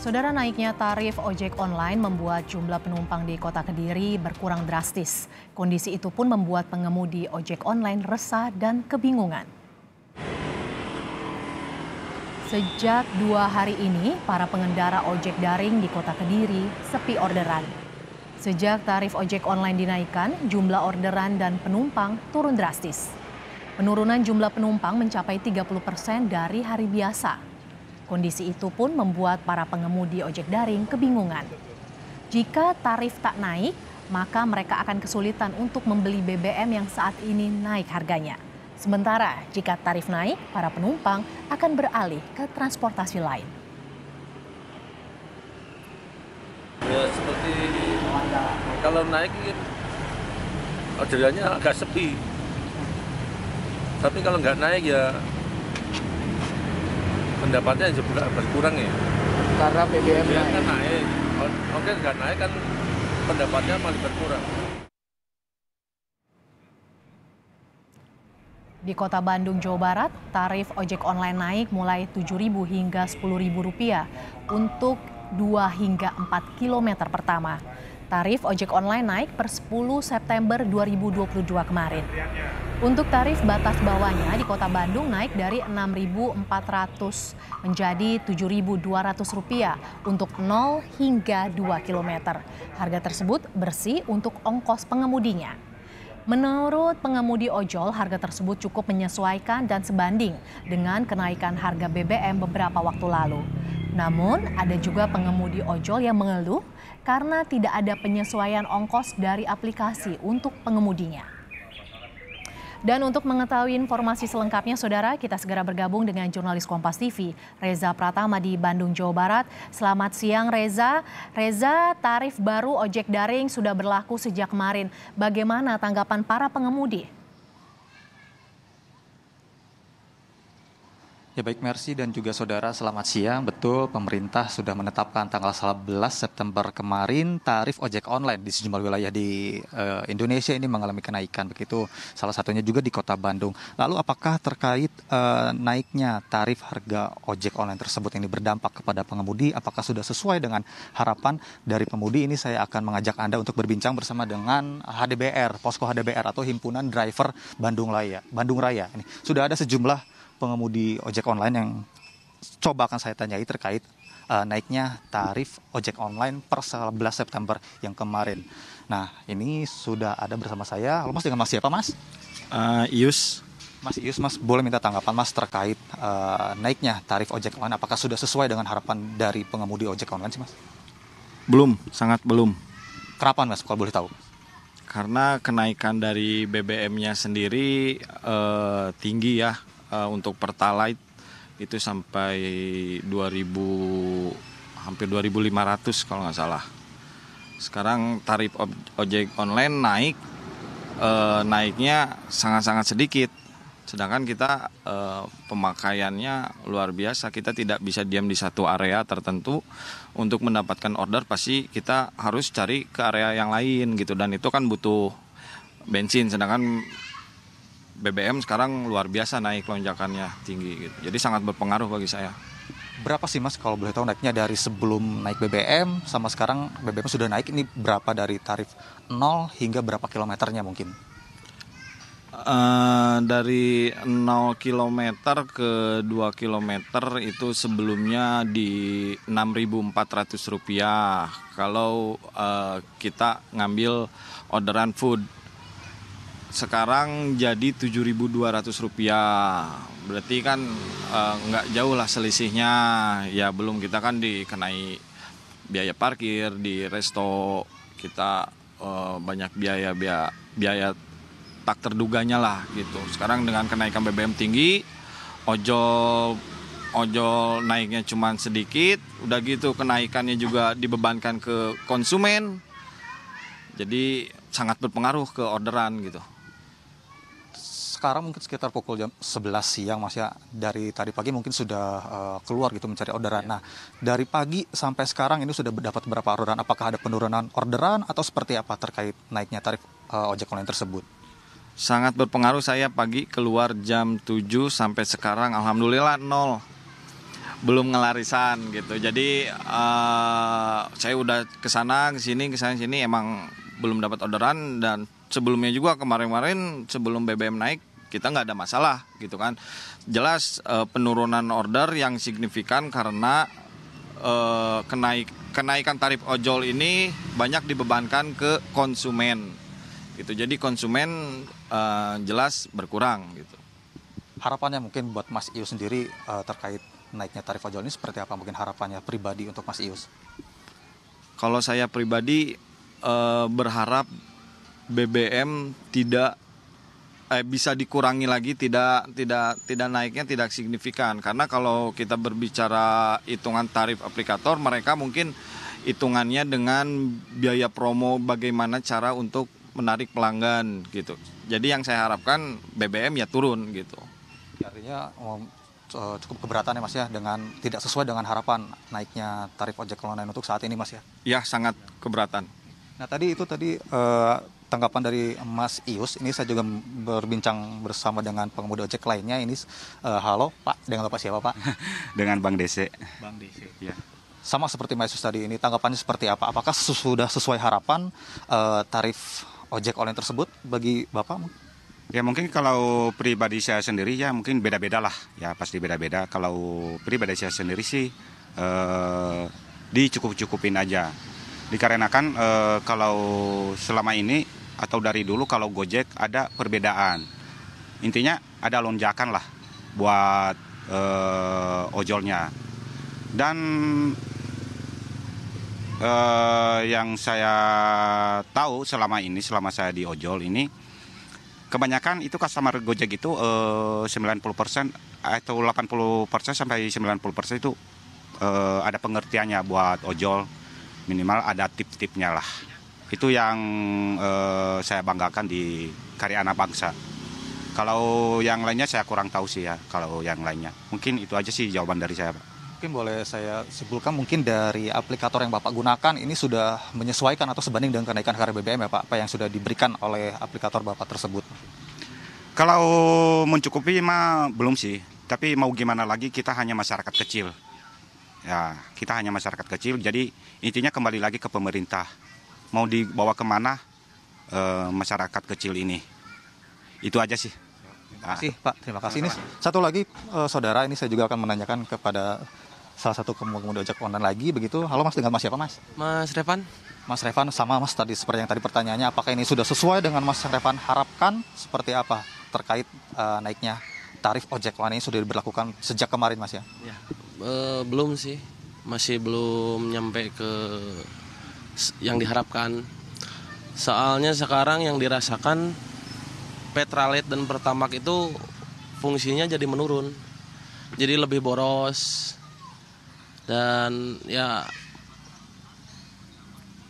Saudara naiknya tarif ojek online membuat jumlah penumpang di kota Kediri berkurang drastis. Kondisi itu pun membuat pengemudi ojek online resah dan kebingungan. Sejak dua hari ini, para pengendara ojek daring di kota Kediri sepi orderan. Sejak tarif ojek online dinaikkan, jumlah orderan dan penumpang turun drastis. Penurunan jumlah penumpang mencapai 30 persen dari hari biasa. Kondisi itu pun membuat para pengemudi ojek daring kebingungan. Jika tarif tak naik, maka mereka akan kesulitan untuk membeli BBM yang saat ini naik harganya. Sementara jika tarif naik, para penumpang akan beralih ke transportasi lain. Ya seperti kalau naik orderannya agak sepi. Tapi kalau nggak naik ya pendapatnya juga berkurang ya karena BBM, BBM naik. kan naik oke nggak naik kan pendapatnya malah berkurang Di kota Bandung, Jawa Barat, tarif ojek online naik mulai Rp7.000 hingga Rp10.000 untuk 2 hingga 4 km pertama. Tarif ojek online naik per 10 September 2022 kemarin. Untuk tarif batas bawahnya di Kota Bandung naik dari Rp6.400 menjadi Rp7.200 untuk 0 hingga 2 km. Harga tersebut bersih untuk ongkos pengemudinya. Menurut pengemudi ojol, harga tersebut cukup menyesuaikan dan sebanding dengan kenaikan harga BBM beberapa waktu lalu. Namun, ada juga pengemudi ojol yang mengeluh karena tidak ada penyesuaian ongkos dari aplikasi untuk pengemudinya. Dan untuk mengetahui informasi selengkapnya, saudara, kita segera bergabung dengan jurnalis Kompas TV, Reza Pratama di Bandung, Jawa Barat. Selamat siang, Reza. Reza, tarif baru ojek daring sudah berlaku sejak kemarin. Bagaimana tanggapan para pengemudi? Ya baik Mercy dan juga saudara selamat siang. Betul pemerintah sudah menetapkan tanggal 11 September kemarin tarif ojek online di sejumlah wilayah di uh, Indonesia ini mengalami kenaikan begitu. Salah satunya juga di Kota Bandung. Lalu apakah terkait uh, naiknya tarif harga ojek online tersebut ini berdampak kepada pengemudi? Apakah sudah sesuai dengan harapan dari pemudi? Ini saya akan mengajak Anda untuk berbincang bersama dengan HDBR, Posko HDBR atau Himpunan Driver Bandung Raya. Bandung Raya. Ini sudah ada sejumlah pengemudi ojek online yang coba akan saya tanyai terkait uh, naiknya tarif ojek online per 11 September yang kemarin. Nah, ini sudah ada bersama saya. Halo Mas dengan Mas siapa Mas? Uh, Ius. Mas Ius, Mas boleh minta tanggapan Mas terkait uh, naiknya tarif ojek online. Apakah sudah sesuai dengan harapan dari pengemudi ojek online sih Mas? Belum, sangat belum. Kenapa Mas kalau boleh tahu? Karena kenaikan dari BBM-nya sendiri uh, tinggi ya uh, untuk Pertalite itu sampai 2000 hampir 2500 kalau nggak salah. Sekarang tarif ojek online naik uh, naiknya sangat-sangat sedikit. Sedangkan kita uh, pemakaiannya luar biasa. Kita tidak bisa diam di satu area tertentu untuk mendapatkan order pasti kita harus cari ke area yang lain gitu dan itu kan butuh bensin sedangkan BBM sekarang luar biasa naik lonjakannya tinggi gitu. Jadi sangat berpengaruh bagi saya. Berapa sih Mas kalau boleh tahu naiknya dari sebelum naik BBM sama sekarang BBM sudah naik ini berapa dari tarif 0 hingga berapa kilometernya mungkin? Uh, dari 0 km ke 2 km itu sebelumnya di 6.400 rupiah. Kalau uh, kita ngambil orderan food sekarang jadi Rp7.200 berarti kan eh, nggak e, jauh lah selisihnya ya belum kita kan dikenai biaya parkir di resto kita e, banyak biaya biaya biaya tak terduganya lah gitu sekarang dengan kenaikan BBM tinggi ojol ojol naiknya cuma sedikit udah gitu kenaikannya juga dibebankan ke konsumen jadi sangat berpengaruh ke orderan gitu sekarang mungkin sekitar pukul jam 11 siang masih ya. Dari tadi pagi mungkin sudah uh, keluar gitu mencari orderan. Yeah. Nah, dari pagi sampai sekarang ini sudah dapat berapa orderan? Apakah ada penurunan orderan atau seperti apa terkait naiknya tarif uh, ojek online tersebut? Sangat berpengaruh saya pagi keluar jam 7 sampai sekarang alhamdulillah nol belum ngelarisan gitu. Jadi uh, saya udah ke sana ke sini ke sana sini emang belum dapat orderan dan sebelumnya juga kemarin-kemarin sebelum BBM naik kita nggak ada masalah gitu kan. Jelas uh, penurunan order yang signifikan karena uh, kenaik kenaikan tarif ojol ini banyak dibebankan ke konsumen gitu. Jadi konsumen uh, jelas berkurang gitu. Harapannya mungkin buat Mas Ius sendiri uh, terkait naiknya tarif ojol ini seperti apa mungkin harapannya pribadi untuk Mas Ius? Kalau saya pribadi berharap BBM tidak eh, bisa dikurangi lagi tidak tidak tidak naiknya tidak signifikan karena kalau kita berbicara hitungan tarif aplikator mereka mungkin hitungannya dengan biaya promo bagaimana cara untuk menarik pelanggan gitu. Jadi yang saya harapkan BBM ya turun gitu. Artinya um, cukup keberatan ya Mas ya dengan tidak sesuai dengan harapan naiknya tarif ojek online untuk saat ini Mas ya. Ya sangat keberatan. Nah tadi itu tadi uh, tanggapan dari Mas Ius. Ini saya juga berbincang bersama dengan pengemudi ojek lainnya. Ini uh, halo Pak, dengan Bapak siapa Pak? dengan Bang Dese. Bang Dese. Ya. Sama seperti Mas Ius tadi ini, tanggapannya seperti apa? Apakah sudah sesuai harapan uh, tarif ojek online tersebut bagi Bapak? Ya mungkin kalau pribadi saya sendiri ya mungkin beda-beda lah ya pasti beda-beda. Kalau pribadi saya sendiri sih eh, dicukup-cukupin aja. Dikarenakan eh, kalau selama ini atau dari dulu kalau Gojek ada perbedaan. Intinya ada lonjakan lah buat uh, ojolnya. Dan uh, yang saya tahu selama ini selama saya di ojol ini kebanyakan itu customer Gojek itu eh, uh, 90% atau 80% sampai 90% itu uh, ada pengertiannya buat ojol minimal ada tip-tipnya lah. Itu yang eh, saya banggakan di karya anak bangsa. Kalau yang lainnya saya kurang tahu sih ya, kalau yang lainnya. Mungkin itu aja sih jawaban dari saya, Pak mungkin boleh saya simpulkan mungkin dari aplikator yang Bapak gunakan ini sudah menyesuaikan atau sebanding dengan kenaikan harga BBM ya Pak, apa yang sudah diberikan oleh aplikator Bapak tersebut? Kalau mencukupi mah belum sih, tapi mau gimana lagi kita hanya masyarakat kecil. Ya, kita hanya masyarakat kecil, jadi intinya kembali lagi ke pemerintah mau dibawa kemana e, masyarakat kecil ini. Itu aja sih. Terima kasih Pak, terima kasih. Ini satu lagi eh, saudara, ini saya juga akan menanyakan kepada salah satu pengemudi ojek online lagi begitu. Halo Mas, dengan Mas siapa Mas? Mas Revan. Mas Revan sama Mas tadi seperti yang tadi pertanyaannya, apakah ini sudah sesuai dengan Mas Revan harapkan seperti apa terkait uh, naiknya tarif ojek online ini sudah diberlakukan sejak kemarin Mas ya? Ya, e, belum sih, masih belum nyampe ke yang diharapkan. Soalnya sekarang yang dirasakan petralite dan pertamak itu fungsinya jadi menurun. Jadi lebih boros dan ya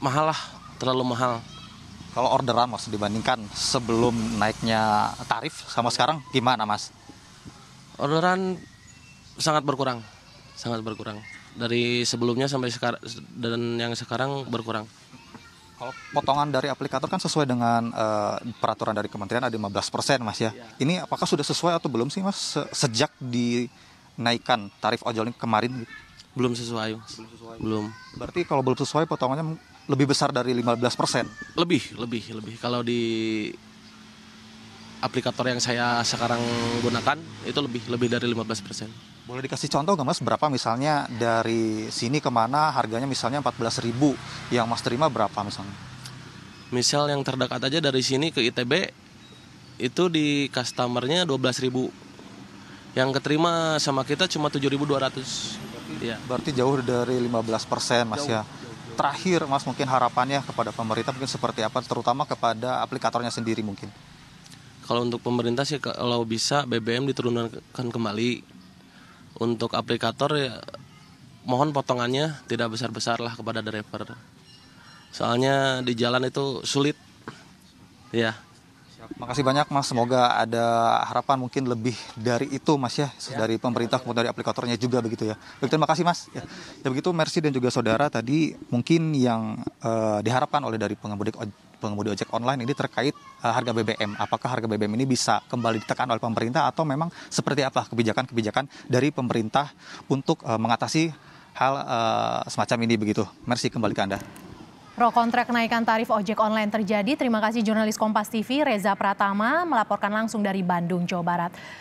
mahal lah, terlalu mahal. Kalau orderan mas dibandingkan sebelum naiknya tarif sama sekarang gimana mas? Orderan sangat berkurang, sangat berkurang dari sebelumnya sampai sekarang dan yang sekarang berkurang kalau potongan dari aplikator kan sesuai dengan uh, peraturan dari kementerian ada 15% persen, Mas ya. Yeah. Ini apakah sudah sesuai atau belum sih Mas se sejak dinaikkan tarif ojol kemarin gitu? Belum sesuai. Mas. Belum sesuai. Belum. Berarti kalau belum sesuai potongannya lebih besar dari 15%. persen? Lebih, lebih, lebih. Kalau di aplikator yang saya sekarang gunakan itu lebih lebih dari 15%. persen. Boleh dikasih contoh nggak mas berapa misalnya dari sini kemana harganya misalnya 14.000 yang mas terima berapa misalnya? Misal yang terdekat aja dari sini ke ITB itu di customernya 12.000 yang keterima sama kita cuma 7.200 Ya. Berarti jauh dari 15 persen mas jauh, ya. Jauh, jauh. Terakhir mas mungkin harapannya kepada pemerintah mungkin seperti apa terutama kepada aplikatornya sendiri mungkin. Kalau untuk pemerintah sih kalau bisa BBM diturunkan kembali untuk aplikator ya mohon potongannya tidak besar-besar lah kepada driver. Soalnya di jalan itu sulit. Ya. Terima Makasih banyak Mas. Semoga ada harapan mungkin lebih dari itu Mas ya, dari pemerintah ya. dari aplikatornya juga begitu ya. Baik, terima kasih Mas. Ya. ya begitu Mercy dan juga saudara tadi mungkin yang uh, diharapkan oleh dari pengemudi pengemudi ojek online ini terkait eh, harga BBM. Apakah harga BBM ini bisa kembali ditekan oleh pemerintah atau memang seperti apa kebijakan-kebijakan dari pemerintah untuk eh, mengatasi hal eh, semacam ini begitu. Mersi kembali ke Anda. Pro kontrak kenaikan tarif ojek online terjadi. Terima kasih jurnalis Kompas TV Reza Pratama melaporkan langsung dari Bandung, Jawa Barat.